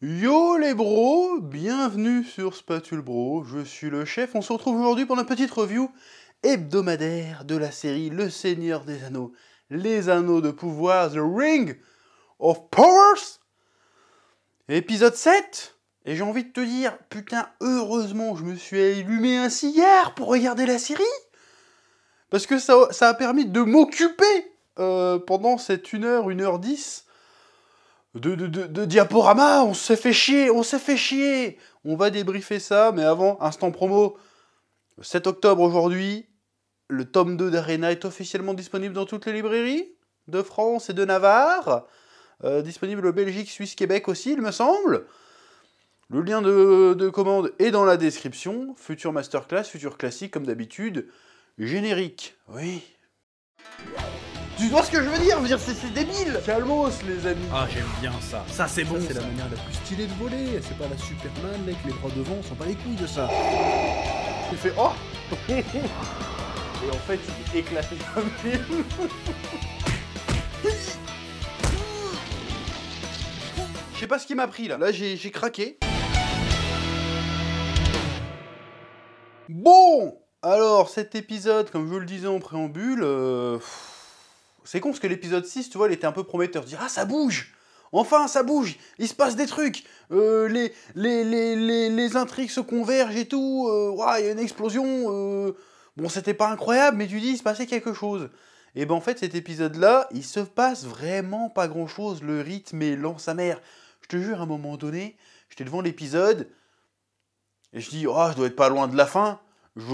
Yo les bros, bienvenue sur Spatule Bro, je suis le chef, on se retrouve aujourd'hui pour une petite review hebdomadaire de la série Le Seigneur des Anneaux, les Anneaux de Pouvoir, The Ring of Powers, épisode 7 et j'ai envie de te dire, putain, heureusement je me suis allumé un hier pour regarder la série Parce que ça, a permis de m'occuper euh, pendant cette 1h, 1h10 de, diaporama, on s'est fait chier, on s'est fait chier. On va débriefer ça, mais avant, instant promo. 7 octobre aujourd'hui, le tome 2 d'Arena est officiellement disponible dans toutes les librairies de France et de Navarre. Euh, disponible au Belgique, Suisse, Québec aussi, il me semble. Le lien de, commande est dans la description. Future masterclass, futur classique comme d'habitude. Générique, oui. Tu vois ce que je veux dire, dire C'est débile Calmos, les amis Ah, j'aime bien ça Ça, c'est bon C'est la manière la plus stylée de voler C'est pas la Superman, mec, les bras devant, on sent pas les couilles de ça Tu fais Oh !» Et en fait, il éclaté comme Je sais pas ce qui m'a pris, là. Là, j'ai craqué. Bon alors cet épisode, comme je vous le disais en préambule, euh, c'est con parce que l'épisode 6, tu vois, il était un peu prometteur. Dire, ah, ça bouge Enfin, ça bouge Il se passe des trucs euh, les, les, les, les, intrigues se convergent et tout. Euh, il y a une explosion. Euh. Bon, c'était pas incroyable, mais tu dis, il se passait quelque chose. Et ben en fait, cet épisode-là, il se passe vraiment pas grand-chose. Le rythme est lent, sa mère. Je te jure, à un moment donné, j'étais devant l'épisode et je dis, oh, je dois être pas loin de la fin. Je,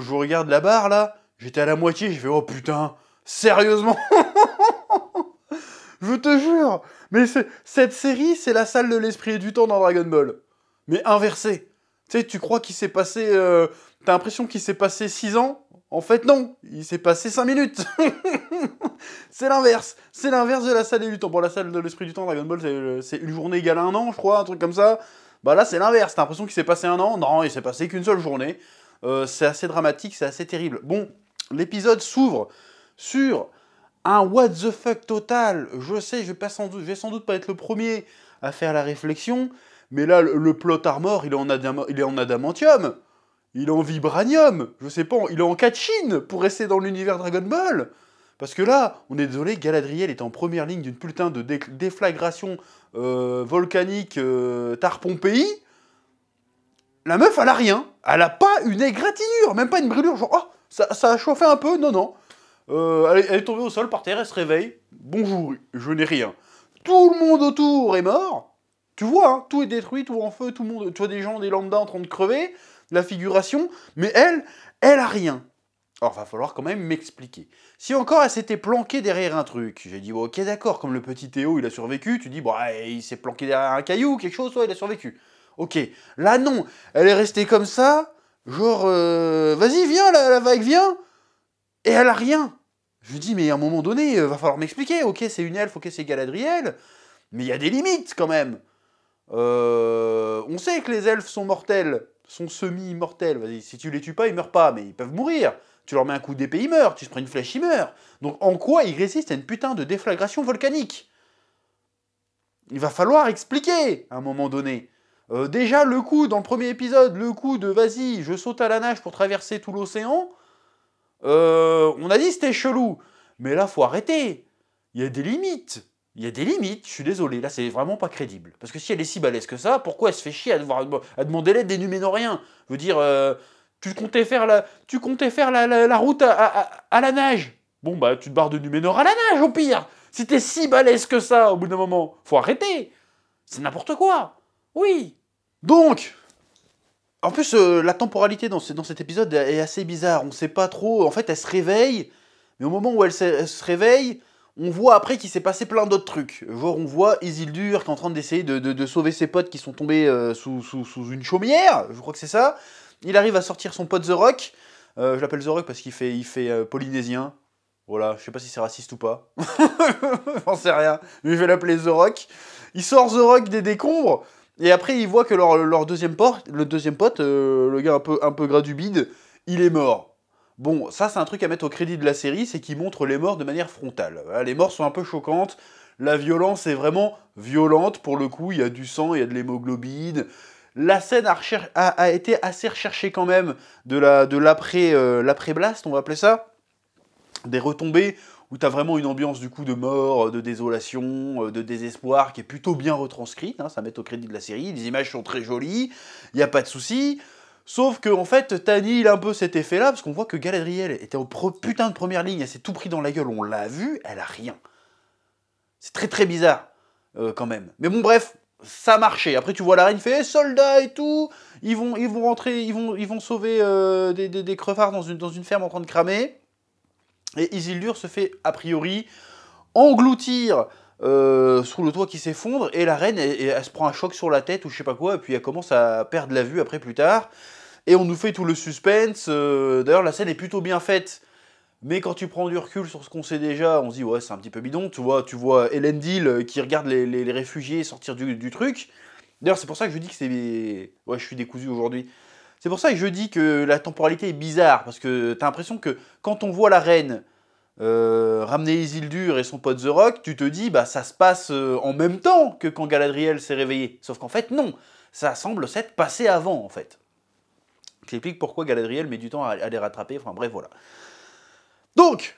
je regarde la barre là. J'étais à la moitié, je fais, oh putain, Sérieusement Je te jure Mais cette série, c'est la salle de l'esprit et du temps dans Dragon Ball. Mais inversée. Tu sais, tu crois qu'il s'est passé... Euh, t'as l'impression qu'il s'est passé 6 ans En fait, non. Il s'est passé 5 minutes. c'est l'inverse. C'est l'inverse de la salle et du temps. Pour la salle de l'esprit du temps, Dragon Ball, euh, c'est une journée égale à un an, je crois, un truc comme ça. Bah là, c'est l'inverse. T'as l'impression qu'il s'est passé un an Non, il s'est passé qu'une seule journée. Euh, c'est assez dramatique, c'est assez terrible. Bon, l'épisode s'ouvre sur un what the fuck total. Je sais, je vais, sans doute, je vais sans doute pas être le premier à faire la réflexion, mais là, le, plot armor, il est en, il en adamantium, il est en vibranium, je sais pas, il est en kachin pour rester dans l'univers Dragon Ball. Parce que là, on est désolé, Galadriel est en première ligne d'une putain de déflagration euh, volcanique euh, Tarpompéi. La meuf, elle a rien. Elle a pas une égratignure, même pas une brûlure, genre, oh, ça, ça a chauffé un peu. Non, non. Euh, elle, est, tombée au sol par terre, elle se réveille. Bonjour, je n'ai rien. Tout le monde autour est mort. Tu vois, hein, tout est détruit, tout en feu, tout le monde. Tu vois des gens, des lambdas en train de crever, la figuration. Mais elle, elle a rien. Alors, va falloir quand même m'expliquer. Si encore elle s'était planquée derrière un truc, j'ai dit, ok, d'accord, comme le petit Théo, il a survécu, tu dis, bon, eh, il s'est planqué derrière un caillou, quelque chose, soit il a survécu. Ok, là non, elle est restée comme ça, genre, euh, vas-y, viens, la, la vague, viens, et elle a rien. Je lui dis, mais à un moment donné, il euh, va falloir m'expliquer. Ok, c'est une elfe, ok, c'est Galadriel. Mais il y a des limites quand même. Euh, on sait que les elfes sont mortels, sont semi immortels Vas-y, si tu les tues pas, ils meurent pas, mais ils peuvent mourir. Tu leur mets un coup d'épée, ils meurent. Tu te prends une flèche, ils meurent. Donc en quoi ils résistent à une putain de déflagration volcanique Il va falloir expliquer à un moment donné. Euh, déjà, le coup dans le premier épisode, le coup de vas-y, je saute à la nage pour traverser tout l'océan. Euh, on a dit c'était chelou, mais là, faut arrêter. Il y a des limites. Il y a des limites, je suis désolé, là c'est vraiment pas crédible. Parce que si elle est si balèze que ça, pourquoi elle se fait chier à, demander l'aide des numénoriens Je veux dire, euh, tu comptais faire la, tu comptais faire la, route à, la nage Bon bah tu te barres de Numénor à la nage au pire Si t'es si balèze que ça au bout d'un moment, faut arrêter C'est n'importe quoi Oui Donc, en plus, euh, la temporalité dans, dans, cet épisode est assez bizarre. On ne sait pas trop. En fait, elle se réveille, mais au moment où elle se, réveille, on voit après qu'il s'est passé plein d'autres trucs. Genre, on voit Isildur qui est en train d'essayer de, sauver ses potes qui sont tombés euh, sous, une chaumière. Je crois que c'est ça. Il arrive à sortir son pote The Rock. Euh, je l'appelle The Rock parce qu'il fait, il fait polynésien. Voilà, je sais pas si c'est raciste ou pas. J'en sais rien. Mais je vais l'appeler The Rock. Il sort The Rock des décombres. Et après, ils voient que leur, deuxième, le deuxième pote, euh, le gars un peu, un peu gras du il est mort. Bon, ça, c'est un truc à mettre au crédit de la série, c'est qu'ils montre les morts de manière frontale. les morts sont un peu choquantes. La violence est vraiment violente. Pour le coup, il y a du sang, il y a de l'hémoglobine. La scène a, été assez recherchée quand même de euh, l'après-blast, la, on va appeler ça. Des retombées où tu as vraiment une ambiance du coup de mort, euh, de désolation, euh, de désespoir qui est plutôt bien retranscrite, hein, ça met au crédit de la série, les images sont très jolies, il n'y a pas de souci. Sauf que, en fait, t'annihiles un peu cet effet-là, parce qu'on voit que Galadriel était au putain de première ligne, elle s'est tout pris dans la gueule, on l'a vu, elle a rien. C'est très très bizarre, euh, quand même. Mais bon, bref, ça marchait. Après, tu vois la reine fait hey, eh, soldats et tout, ils vont, ils vont rentrer, ils vont, ils vont sauver des, crevards dans une, dans une ferme en train de cramer. Et Isildur se fait, a priori, engloutir euh, sous le toit qui s'effondre, et la reine, elle, se prend un choc sur la tête ou je sais pas quoi, et puis elle commence à perdre la vue après plus tard. Et on nous fait tout le suspense. Euh, d'ailleurs, la scène est plutôt bien faite. Mais quand tu prends du recul sur ce qu'on sait déjà, on se dit ouais c'est un petit peu bidon. Tu vois, tu vois Deal euh, qui regarde les, réfugiés sortir du, du truc. D'ailleurs c'est pour ça que je dis que c'est ouais je suis décousu aujourd'hui. C'est pour ça que je dis que la temporalité est bizarre, parce que t'as l'impression que quand on voit la reine euh, ramener Isildur et son pote The Rock, tu te dis, bah ça se passe euh, en même temps que quand Galadriel s'est réveillée. Sauf qu'en fait, non, ça semble s'être passé avant, en fait. t'explique pourquoi Galadriel met du temps à les rattraper, enfin bref, voilà. Donc,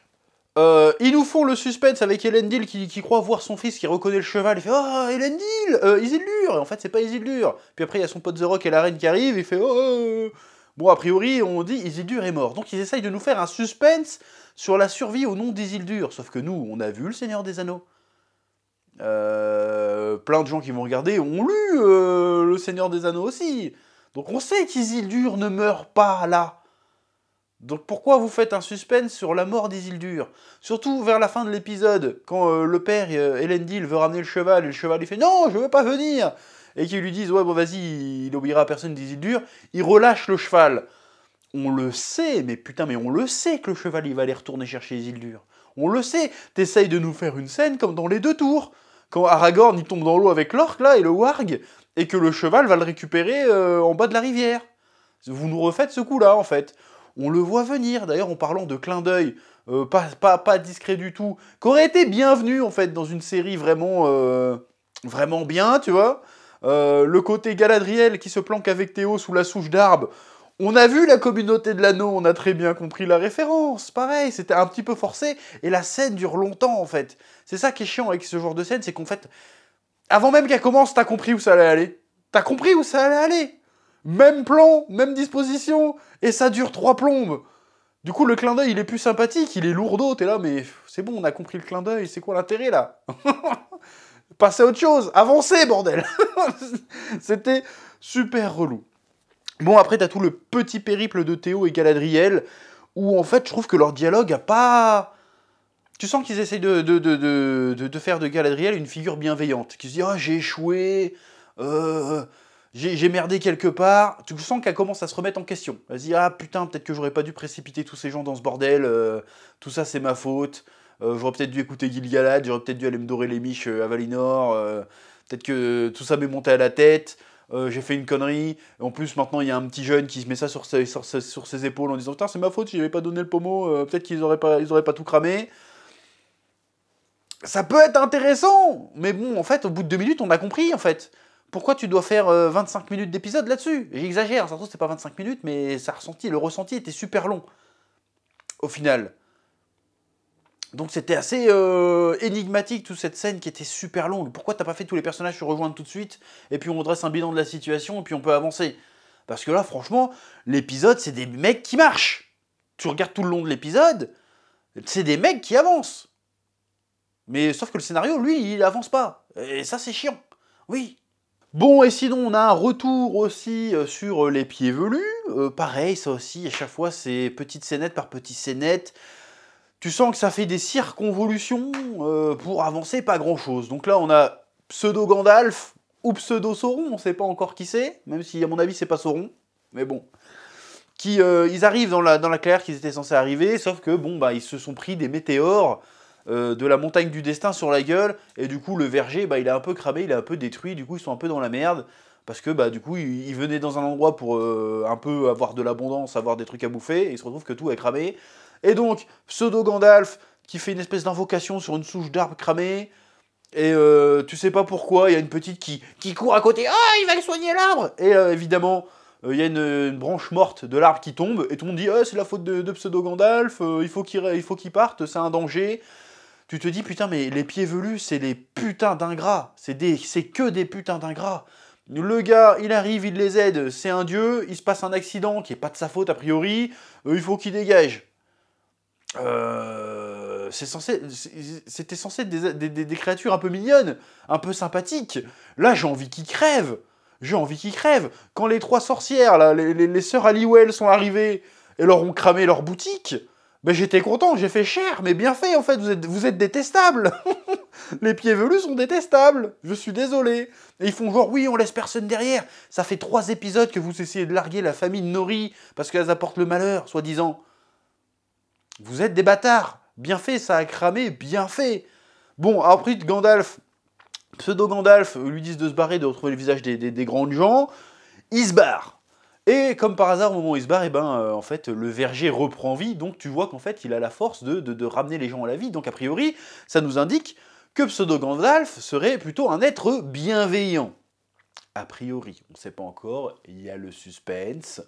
euh, ils nous font le suspense avec Elendil qui, qui, croit voir son fils qui reconnaît le cheval. Il fait Oh, Elendil Dill, euh, Isildur Et en fait, c'est pas Isildur. Puis après, il y a son pote The Rock et la reine qui arrivent, Il fait oh, oh Bon, a priori, on dit Isildur est mort. Donc, ils essayent de nous faire un suspense sur la survie au nom d'Isildur. Sauf que nous, on a vu le Seigneur des Anneaux. Euh, plein de gens qui vont regarder ont lu le Seigneur des Anneaux aussi. Donc, on sait qu'Isildur ne meurt pas là. Donc pourquoi vous faites un suspense sur la mort d'Isildur Surtout vers la fin de l'épisode, quand euh, le père euh, Elendil veut ramener le cheval et le cheval lui fait non, je veux pas venir, et qu'ils lui disent ouais bon vas-y, il n'oubliera personne d'Isildur », il relâche le cheval. On le sait, mais putain, mais on le sait que le cheval il va aller retourner chercher Isildur. On le sait. T'essayes de nous faire une scène comme dans les deux tours, quand Aragorn il tombe dans l'eau avec l'orc là et le warg, et que le cheval va le récupérer euh, en bas de la rivière. Vous nous refaites ce coup là en fait on le voit venir. D'ailleurs, en parlant de clin d'œil, euh, pas, pas, discret du tout, qu'aurait été bienvenu en fait dans une série vraiment, euh, vraiment bien, tu vois. Euh, le côté Galadriel qui se planque avec Théo sous la souche d'arbre. On a vu la communauté de l'anneau, on a très bien compris la référence. Pareil, c'était un petit peu forcé et la scène dure longtemps en fait. C'est ça qui est chiant avec ce genre de scène, c'est qu'en fait, avant même qu'elle commence, t'as compris où ça allait aller. T'as compris où ça allait aller. Même plan, même disposition, et ça dure trois plombes. Du coup, le clin d'œil, il est plus sympathique, il est lourdeau, t'es là, mais c'est bon, on a compris le clin d'œil, c'est quoi l'intérêt là Passez à autre chose, avancez, bordel C'était super relou. Bon, après, t'as tout le petit périple de Théo et Galadriel, où en fait, je trouve que leur dialogue a pas. Tu sens qu'ils essayent de, de, de, de, faire de Galadriel une figure bienveillante, qui se dit Ah, j'ai échoué, euh, j'ai merdé quelque part, tu sens qu'elle commence à se remettre en question. Elle se dit, ah putain, peut-être que j'aurais pas dû précipiter tous ces gens dans ce bordel, euh, tout ça c'est ma faute, euh, j'aurais peut-être dû écouter Gil j'aurais peut-être dû aller me dorer les miches euh, à Valinor, peut-être que tout ça m'est monté à la tête, j'ai fait une connerie, en plus maintenant il y a un petit jeune qui se met ça sur ses, épaules en disant, putain c'est ma faute si j'avais pas donné le pommeau, peut-être qu'ils auraient, auraient pas tout cramé. Ça peut être intéressant, mais bon, en fait, au bout de deux minutes, on a compris, en fait pourquoi tu dois faire 25 euh, minutes d'épisode là-dessus J'exagère, ça c'est pas 25 minutes, mais ça ressenti, le ressenti était super long, au final. Donc c'était assez euh, énigmatique toute cette scène qui était super longue. Pourquoi t'as pas fait tous les personnages se rejoindre tout de suite et puis on dresse un bilan de la situation et puis on peut avancer Parce que là franchement, l'épisode c'est des mecs qui marchent. Tu regardes tout le long de l'épisode, c'est des mecs qui avancent. Mais sauf que le scénario, lui, il avance pas. Et ça c'est chiant. Oui, Bon, et sinon, on a un retour aussi euh, sur euh, les pieds velus. Euh, pareil, ça aussi, à chaque fois, c'est petite scénette par petite scénette. Tu sens que ça fait des circonvolutions pour avancer pas grand-chose. Donc là, on a pseudo Gandalf ou pseudo Sauron, on sait pas encore qui c'est, même si, à mon avis, c'est pas Sauron. Mais bon. Qui, ils arrivent dans la, dans la qu'ils étaient censés arriver, sauf que, bon, bah, ils se sont pris des météores euh, de la montagne du destin sur la gueule, et du coup le verger, bah, il est un peu cramé, il est un peu détruit, du coup ils sont un peu dans la merde, parce que bah, du coup ils, venaient dans un endroit pour euh, un peu avoir de l'abondance, avoir des trucs à bouffer, et il se retrouve que tout est cramé. Et donc, pseudo Gandalf, qui fait une espèce d'invocation sur une souche d'arbre cramé et euh, tu sais pas pourquoi, il y a une petite qui, court à côté, oh, il va le soigner l'arbre Et évidemment, il y a une, branche morte de l'arbre qui tombe, et tout le monde dit oh, c'est la faute de, Pseudo Gandalf, il faut qu'il parte, c'est un danger tu te dis putain mais les pieds velus c'est les putains d'ingrats, c'est que des putains d'ingrats. Le gars, il arrive, il les aide, c'est un dieu, il se passe un accident qui est pas de sa faute a priori, euh, il faut qu'il dégage. Euh, c'était censé être des, créatures un peu mignonnes, un peu sympathiques. Là, j'ai envie qu'ils crèvent. J'ai envie qu'ils crèvent. Quand les trois sorcières, les, sœurs Halliwell sont arrivées et leur ont cramé leur boutique, mais j'étais content, j'ai fait cher, mais bien fait en fait, vous êtes, vous êtes détestables. les pieds velus sont détestables, je suis désolé. Et ils font genre, oui, on laisse personne derrière. Ça fait trois épisodes que vous essayez de larguer la famille Nori parce qu'elles apportent le malheur, soi-disant. Vous êtes des bâtards. Bien fait, ça a cramé, bien fait. Bon, après, Gandalf, pseudo Gandalf, lui disent de se barrer, de retrouver le visage des, des grandes gens. Il se barre. Et comme par hasard, au moment où il se barre, et eh ben, euh, en fait, le verger reprend vie, donc tu vois qu'en fait, il a la force de, ramener les gens à la vie. Donc a priori, ça nous indique que Pseudo Gandalf serait plutôt un être bienveillant. A priori, on ne sait pas encore, il y a le suspense.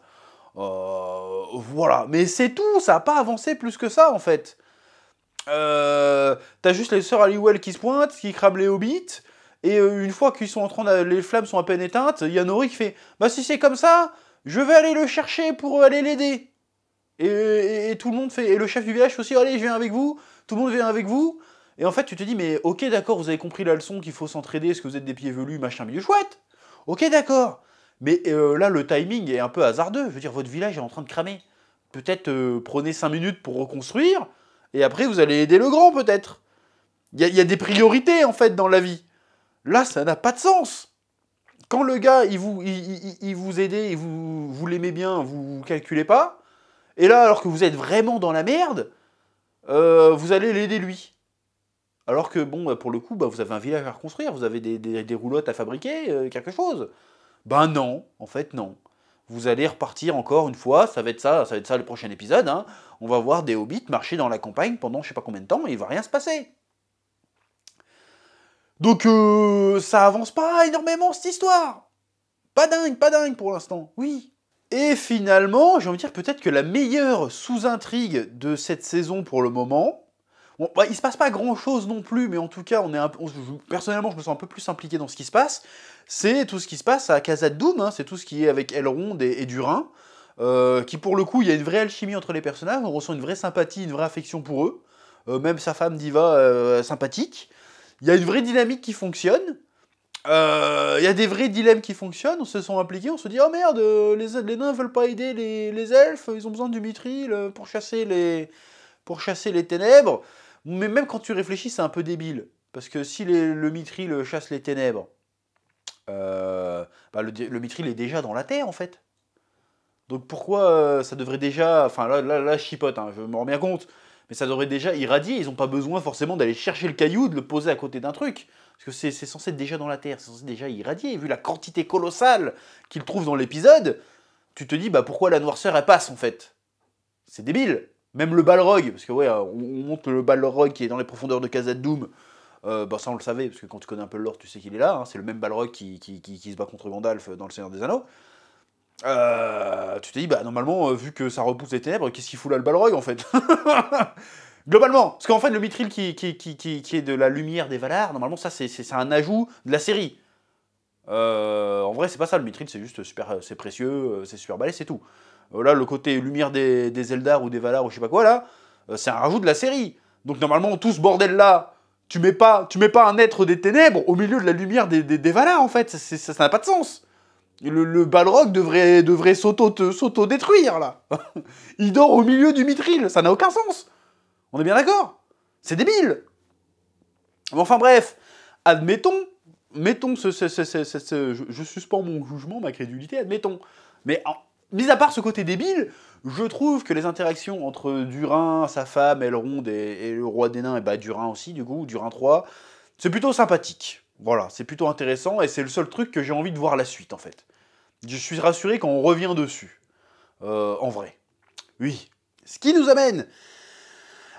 Euh, voilà, mais c'est tout, ça n'a pas avancé plus que ça en fait. Euh, T'as juste les sœurs Halliwell qui se pointent, qui crament les hobbits, et euh, une fois qu'ils sont en train les flammes sont à peine éteintes, il y a Nori qui fait Bah si c'est comme ça, je vais aller le chercher pour euh, aller l'aider. Et, tout le monde fait. Et le chef du village aussi, allez, je viens avec vous. Tout le monde vient avec vous. Et en fait, tu te dis, mais ok, d'accord, vous avez compris la leçon qu'il faut s'entraider, est-ce que vous êtes des pieds velus, machin, milieu chouette. Ok, d'accord. Mais euh, là, le timing est un peu hasardeux. Je veux dire, votre village est en train de cramer. Peut-être euh, prenez 5 minutes pour reconstruire, et après, vous allez aider le grand, peut-être. Il y, a des priorités, en fait, dans la vie. Là, ça n'a pas de sens. Quand le gars, il vous, il, vous aide, et vous, vous l'aimez bien, vous calculez pas. Et là, alors que vous êtes vraiment dans la merde, euh, vous allez l'aider lui. Alors que, bon, pour le coup, bah, vous avez un village à reconstruire, vous avez des, des, roulottes à fabriquer, euh, quelque chose. Ben non, en fait, non. Vous allez repartir encore une fois, ça va être ça, ça va être ça le prochain épisode. Hein. On va voir des hobbits marcher dans la campagne pendant je sais pas combien de temps et il va rien se passer. Donc euh, ça avance pas énormément cette histoire. Pas dingue, pas dingue pour l'instant, oui. Et finalement, j'ai envie de dire peut-être que la meilleure sous-intrigue de cette saison pour le moment, Il ne bah, il se passe pas grand chose non plus, mais en tout cas, on est un, personnellement, je me sens un peu plus impliqué dans ce qui se passe. C'est tout ce qui se passe à Casa Doom, hein, c'est tout ce qui est avec Elrond et, Durin, euh, qui pour le coup, il y a une vraie alchimie entre les personnages, on ressent une vraie sympathie, une vraie affection pour eux. Euh, même sa femme diva sympathique il y a une vraie dynamique qui fonctionne. Euh, il y a des vrais dilemmes qui fonctionnent, on se sont appliqués. on se dit oh merde, euh, les, nains ne veulent pas aider les, elfes, ils ont besoin du mithril euh, pour chasser les, pour chasser les ténèbres. Mais même quand tu réfléchis, c'est un peu débile. Parce que si le mithril chasse les ténèbres, bah, le, mithril est déjà dans la terre en fait. Donc pourquoi ça devrait déjà. Enfin là, là, là je chipote, hein. je me rends bien compte mais ça devrait déjà irradier. Ils n'ont pas besoin forcément d'aller chercher le caillou, de le poser à côté d'un truc. Parce que c'est censé être déjà dans la Terre, c'est censé déjà irradier. Vu la quantité colossale qu'ils trouvent dans l'épisode, tu te dis, bah pourquoi la noirceur, elle passe en fait C'est débile. Même le Balrog, parce que ouais, on montre le Balrog qui est dans les profondeurs de khazad Doom. Euh, bah ça on le savait, parce que quand tu connais un peu l'or, tu sais qu'il est là. Hein. C'est le même Balrog qui, qui, qui, qui, se bat contre Gandalf dans Le Seigneur des Anneaux. Euh, tu t'es dit, bah normalement, euh, vu que ça repousse les ténèbres, qu'est-ce qu'il fout là le Balrog en fait Globalement, parce qu'en fait, le Mithril qui, qui, qui, qui, est de la lumière des Valar, normalement, ça c'est un ajout de la série. Euh, en vrai, c'est pas ça, le Mithril, c'est juste super, c'est précieux, c'est super balai, c'est tout. là, le côté lumière des, des, Eldar ou des Valar ou je sais pas quoi là, c'est un ajout de la série. Donc normalement, tout ce bordel là, tu mets pas, tu mets pas un être des ténèbres au milieu de la lumière des, des, des Valar en fait, ça n'a pas de sens. Le, le Balrog devrait, devrait s'auto-détruire, là. Il dort au milieu du mitril, ça n'a aucun sens. On est bien d'accord C'est débile. Mais enfin bref, admettons, mettons ce, je, suspends mon jugement, ma crédulité, admettons. Mais mis à part ce côté débile, je trouve que les interactions entre Durin, sa femme, Elrond et, le roi des nains, et bah Durin aussi, du coup, Durin 3, c'est plutôt sympathique. Voilà, c'est plutôt intéressant et c'est le seul truc que j'ai envie de voir la suite en fait. Je suis rassuré quand on revient dessus. Euh, en vrai. Oui. Ce qui nous amène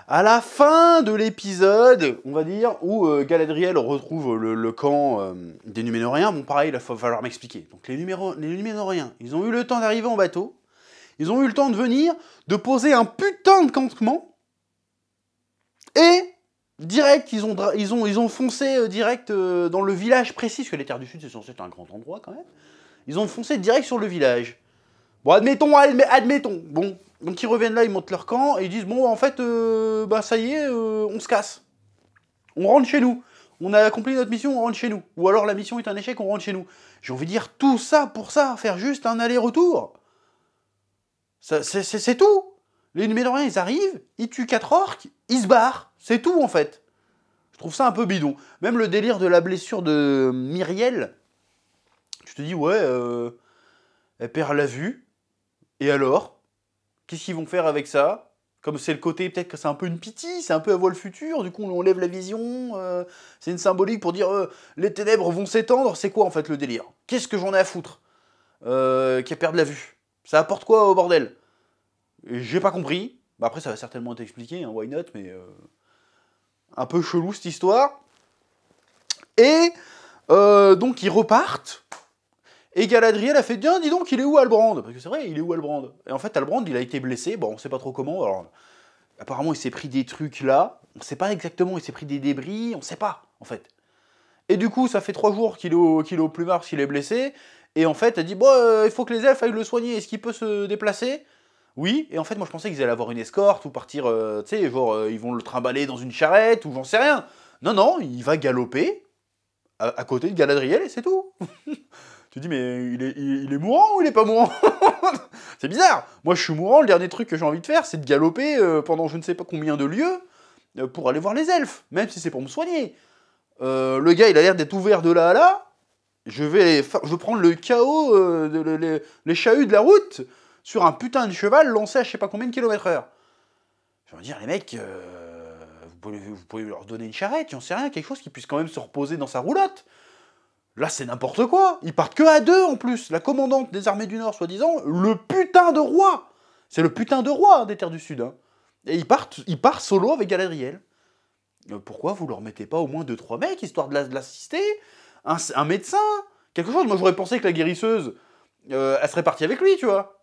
à la fin de l'épisode, on va dire, où euh, Galadriel retrouve le, camp euh, des Numénoriens. Bon, pareil, il va falloir m'expliquer. Donc les, numéro... les Numénoriens, ils ont eu le temps d'arriver en bateau. Ils ont eu le temps de venir, de poser un putain de campement. Et direct, ils ont, ils ont, ils ont foncé euh, direct euh, dans le village précis, parce que les terres du Sud, c'est censé être un grand endroit quand même. Ils ont foncé direct sur le village. Bon, admettons, admettons. Bon, donc ils reviennent là, ils montent leur camp, et ils disent, bon, en fait, euh, bah ça y est, on se casse. On rentre chez nous. On a accompli notre mission, on rentre chez nous. Ou alors la mission est un échec, on rentre chez nous. J'ai envie de dire tout ça pour ça, faire juste un aller-retour. C'est tout. Les numéros 1, ils arrivent, ils tuent quatre orques, ils se barrent. C'est tout en fait. Je trouve ça un peu bidon. Même le délire de la blessure de Myriel, je te dis ouais, euh, elle perd la vue. Et alors Qu'est-ce qu'ils vont faire avec ça Comme c'est le côté, peut-être que c'est un peu une pitié, c'est un peu à voir le futur, du coup on lève la vision, euh, c'est une symbolique pour dire euh, les ténèbres vont s'étendre, c'est quoi en fait le délire Qu'est-ce que j'en ai à foutre Qu'elle perdu la vue Ça apporte quoi au bordel J'ai pas compris. Bah, après ça va certainement t'expliquer, hein, why not, mais un peu chelou cette histoire. Et euh, donc ils repartent. Et Galadriel a fait tiens, dis donc, il est où Albrand Parce que c'est vrai, il est où Albrand Et en fait, Albrand, il a été blessé. Bon, on sait pas trop comment. Alors, apparemment, il s'est pris des trucs là. On sait pas exactement. Il s'est pris des débris. On sait pas, en fait. Et du coup, ça fait trois jours qu'il est au, qu'il est qu'il est blessé. Et en fait, elle dit bon, euh, il faut que les elfes aillent le soigner. Est-ce qu'il peut se déplacer oui, et en fait, moi je pensais qu'ils allaient avoir une escorte ou partir, euh, tu sais, genre euh, ils vont le trimballer dans une charrette ou j'en sais rien. Non, non, il va galoper à, côté de Galadriel et c'est tout. tu dis, mais il est, mourant ou il est pas mourant C'est bizarre. Moi je suis mourant, le dernier truc que j'ai envie de faire, c'est de galoper euh, pendant je ne sais pas combien de lieux pour aller voir les elfes, même si c'est pour me soigner. le gars, il a l'air d'être ouvert de là à là. Je vais, je vais prendre le chaos, de, les, les de la route sur un putain de cheval lancé à je sais pas combien de kilomètres heure. Je veux dire, les mecs, euh, vous, pouvez, vous, pouvez, leur donner une charrette, j'en sais rien, quelque chose qui puisse quand même se reposer dans sa roulotte. Là, c'est n'importe quoi. Ils partent que à deux en plus. La commandante des armées du Nord, soi-disant, le putain de roi. C'est le putain de roi des terres du Sud. Hein. Et ils partent, ils partent solo avec Galadriel. Euh, pourquoi vous leur mettez pas au moins deux, trois mecs, histoire de l'assister un, un médecin Quelque chose. Moi, j'aurais pensé que la guérisseuse, euh, elle serait partie avec lui, tu vois.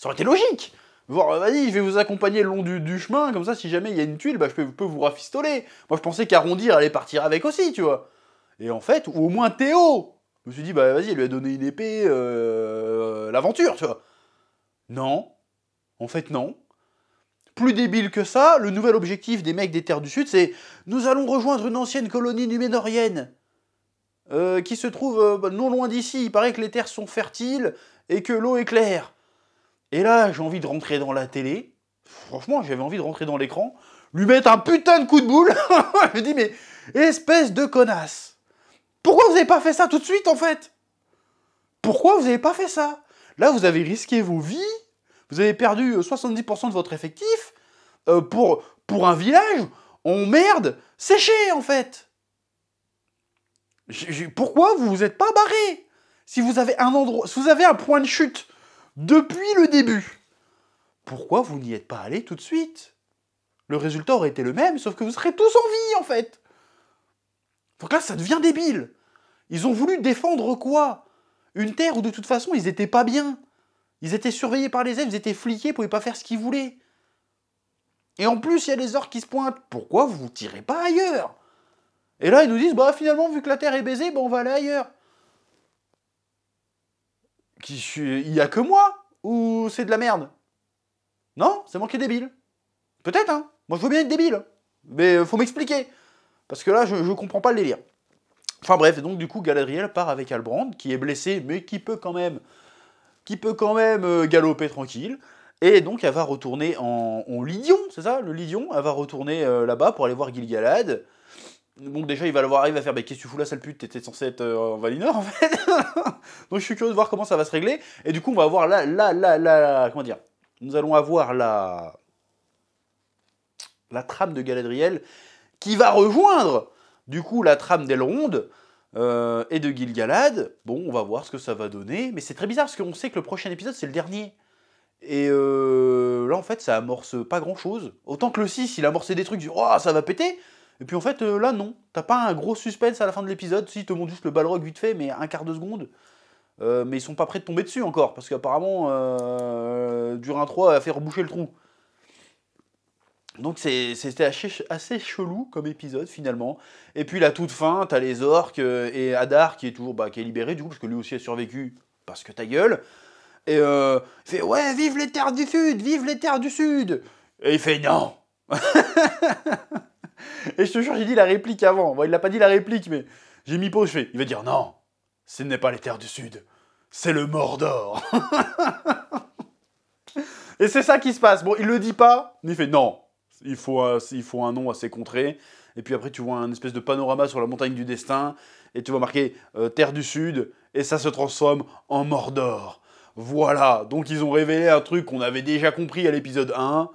Ça aurait été logique Voir, euh, vas-y, je vais vous accompagner le long du, chemin, comme ça, si jamais il y a une tuile, bah, je peux, vous rafistoler. Moi, je pensais qu'arrondir allait partir avec aussi, tu vois. Et en fait, ou au moins Théo Je me suis dit, bah vas-y, elle lui a donné une épée, euh, euh l'aventure, tu vois. Non. En fait, non. Plus débile que ça, le nouvel objectif des mecs des Terres du Sud, c'est nous allons rejoindre une ancienne colonie numénorienne euh, qui se trouve non loin d'ici. Il paraît que les terres sont fertiles et que l'eau est claire. Et là, j'ai envie de rentrer dans la télé. Franchement, j'avais envie de rentrer dans l'écran, lui mettre un putain de coup de boule. je me dis, mais espèce de connasse. Pourquoi vous n'avez pas fait ça tout de suite, en fait Pourquoi vous n'avez pas fait ça Là, vous avez risqué vos vies. Vous avez perdu 70% euh, de votre effectif. Euh, pour, pour un village, on merde, séché en fait. pourquoi vous vous êtes pas barré Si vous avez un endroit, si vous avez un point de chute depuis le début. Pourquoi vous n'y êtes pas allé tout de suite Le résultat aurait été le même, sauf que vous serez tous en vie, en fait. Donc là, ça devient débile. Ils ont voulu défendre quoi Une terre où de toute façon, ils n'étaient pas bien. Ils étaient surveillés par les elfes, ils étaient fliqués, ils pouvaient pas faire ce qu'ils voulaient. Et en plus, il y a des orques qui se pointent. Pourquoi vous tirez pas ailleurs Et là, ils nous disent, bah finalement, vu que la terre est baisée, bah on va aller ailleurs. Il n'y a que moi Ou c'est de la merde Non C'est moi qui est débile. Peut-être, hein Moi, je veux bien être débile. Mais euh, faut m'expliquer. Parce que là, je, ne comprends pas le délire. Enfin bref, et donc du coup, Galadriel part avec Albrand, qui est blessé, mais qui peut quand même... Qui peut quand même euh, galoper tranquille. Et donc, elle va retourner en, en Lydion, c'est ça Le Lydion Elle va retourner euh, là-bas pour aller voir Gilgalad. Donc déjà, il va le arriver, à faire, mais bah, qu'est-ce que tu fous là, sale pute, t'étais censé être euh, en Valinor, en fait. Donc je suis curieux de voir comment ça va se régler. Et du coup, on va avoir la... la la la comment dire Nous allons avoir la... La trame de Galadriel qui va rejoindre, du coup, la trame d'Elrond euh, et de Gilgalad. Bon, on va voir ce que ça va donner. Mais c'est très bizarre, parce qu'on sait que le prochain épisode, c'est le dernier. Et euh, là, en fait, ça amorce pas grand-chose. Autant que le 6, il amorçait des trucs du « Oh, ça va péter !» Et puis en fait, euh, là, non. T'as pas un gros suspense à la fin de l'épisode. Si, ils te montrent juste le balrog vite fait, mais un quart de seconde. Euh, mais ils sont pas prêts de tomber dessus encore, parce qu'apparemment, euh, Durin 3 a fait reboucher le trou. Donc c'était assez, chelou comme épisode finalement. Et puis la toute fin, t'as les orques euh, et Hadar qui est toujours bah, qui est libéré du coup, parce que lui aussi a survécu, parce que ta gueule. Et il fait Ouais, vive les terres du sud, vive les terres du sud Et il fait Non Et je te jure, j'ai dit la réplique avant. Bon, il n'a pas dit la réplique, mais j'ai mis pause, je Il va dire non, ce n'est pas les terres du Sud, c'est le Mordor. Et c'est ça qui se passe. Bon, il le dit pas, il fait non, euh, il faut, un nom assez contré. Et puis après, tu vois un espèce de panorama sur la montagne du destin, et tu vois marqué euh, Terre du Sud, et ça se transforme en Mordor. Voilà, donc ils ont révélé un truc qu'on avait déjà compris à l'épisode 1.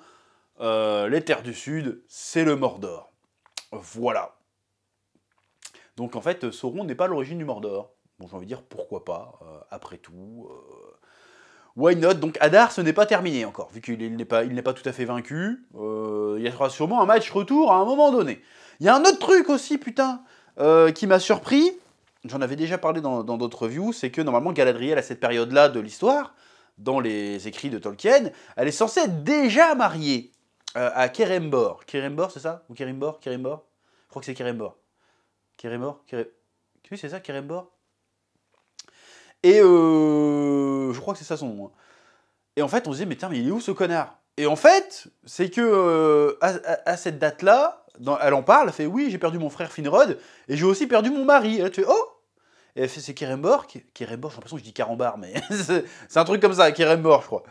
Euh, les Terres du Sud, c'est le Mordor. Voilà. Donc en fait, Sauron n'est pas l'origine du Mordor. Bon, j'ai envie de dire pourquoi pas, euh, après tout. Euh, why not Donc Hadar, ce n'est pas terminé encore, vu qu'il n'est pas, pas tout à fait vaincu. Euh, il y aura sûrement un match retour à un moment donné. Il y a un autre truc aussi, putain, qui m'a surpris. J'en avais déjà parlé dans d'autres views, c'est que normalement Galadriel, à cette période-là de l'histoire, dans les écrits de Tolkien, elle est censée être déjà mariée euh, à Kerembor. Kerembor, c'est ça Ou Kerembor Kerembor Je crois que c'est Kerembor. Kerembor Kerem... Oui, c'est ça, Kerembor Et euh, je crois que c'est ça son nom. Hein. Et en fait, on se dit, mais tiens, mais il est où ce connard Et en fait, c'est que euh, à, cette date-là, elle en parle, elle fait, oui, j'ai perdu mon frère Finrod, et j'ai aussi perdu mon mari. Et là, tu oh Et elle fait, c'est Kerembor Kerembor, j'ai l'impression que je dis Carambar, mais c'est un truc comme ça, Kerembor, je crois.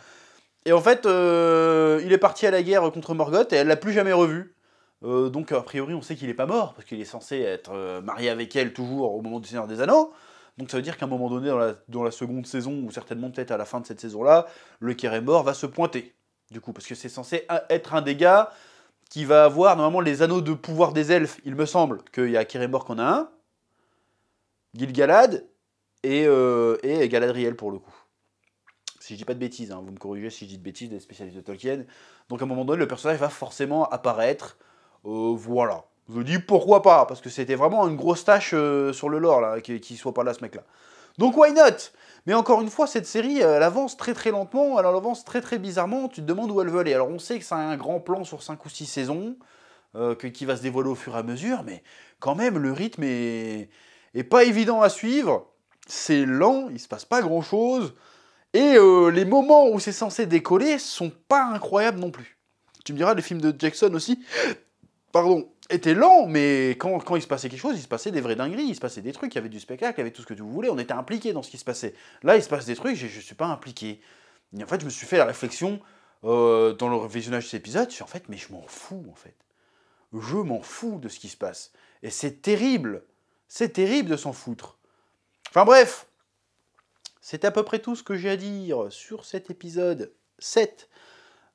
Et en fait, euh, il est parti à la guerre contre Morgoth et elle l'a plus jamais revu. Euh, donc a priori, on sait qu'il est pas mort parce qu'il est censé être euh, marié avec elle toujours au moment du Seigneur des Anneaux. Donc ça veut dire qu'à un moment donné, dans la, seconde saison, ou certainement peut-être à la fin de cette saison-là, le Kerembor va se pointer, du coup, parce que c'est censé être un dégât qui va avoir normalement les anneaux de pouvoir des elfes. Il me semble qu'il y a Kerembor qu'on a un, Gilgalad et, et Galadriel pour le coup si je dis pas de bêtises, hein, vous me corrigez si je dis de bêtises, des spécialistes de Tolkien. Donc à un moment donné, le personnage va forcément apparaître. Euh, voilà. Je dis pourquoi pas, parce que c'était vraiment une grosse tâche euh, sur le lore, là, qu'il soit pas là ce mec-là. Donc why not Mais encore une fois, cette série, elle avance très très lentement, elle avance très très bizarrement, tu te demandes où elle veut aller. Alors on sait que ça a un grand plan sur 5 ou 6 saisons, euh, qui va se dévoiler au fur et à mesure, mais quand même, le rythme est, est pas évident à suivre, c'est lent, il se passe pas grand-chose, et euh, les moments où c'est censé décoller sont pas incroyables non plus. Tu me diras, les films de Jackson aussi, pardon, était lent, mais quand, il se passait quelque chose, il se passait des vraies dingueries, il se passait des trucs, il y avait du spectacle, il y avait tout ce que vous voulez, on était impliqué dans ce qui se passait. Là, il se passe des trucs, je ne suis pas impliqué. Et en fait, je me suis fait la réflexion euh, dans le visionnage de cet épisode, je suis en fait, mais je m'en fous, en fait. Je m'en fous de ce qui se passe. Et c'est terrible. C'est terrible de s'en foutre. Enfin bref, c'est à peu près tout ce que j'ai à dire sur cet épisode 7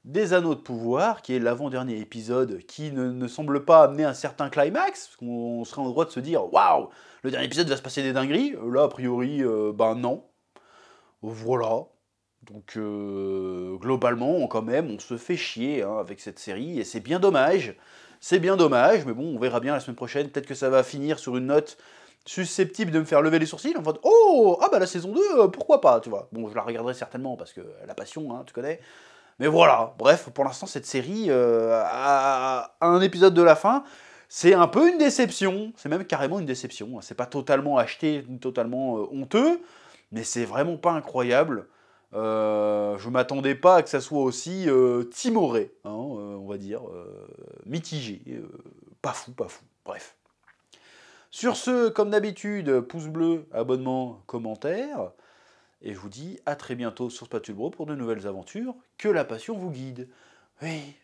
des Anneaux de Pouvoir, qui est l'avant-dernier épisode qui ne, semble pas amener un certain climax. On serait en droit de se dire Waouh, le dernier épisode va se passer des dingueries. Là, a priori, euh, ben non. Voilà. Donc, euh, globalement, quand même, on se fait chier hein, avec cette série, et c'est bien dommage. C'est bien dommage, mais bon, on verra bien la semaine prochaine. Peut-être que ça va finir sur une note susceptible de me faire lever les sourcils en mode Oh, ah bah la saison 2, euh, pourquoi pas, tu vois. Bon, je la regarderai certainement parce que la passion, hein, tu connais. Mais voilà, bref, pour l'instant, cette série, euh, un épisode de la fin, c'est un peu une déception. C'est même carrément une déception. Hein. C'est pas totalement acheté, totalement euh, honteux, mais c'est vraiment pas incroyable. je m'attendais pas à que ça soit aussi timoré, hein, on va dire, mitigé, pas fou, pas fou, bref. Sur ce, comme d'habitude, pouce bleu, abonnement, commentaire. Et je vous dis à très bientôt sur Spatule Bro pour de nouvelles aventures. Que la passion vous guide. Oui.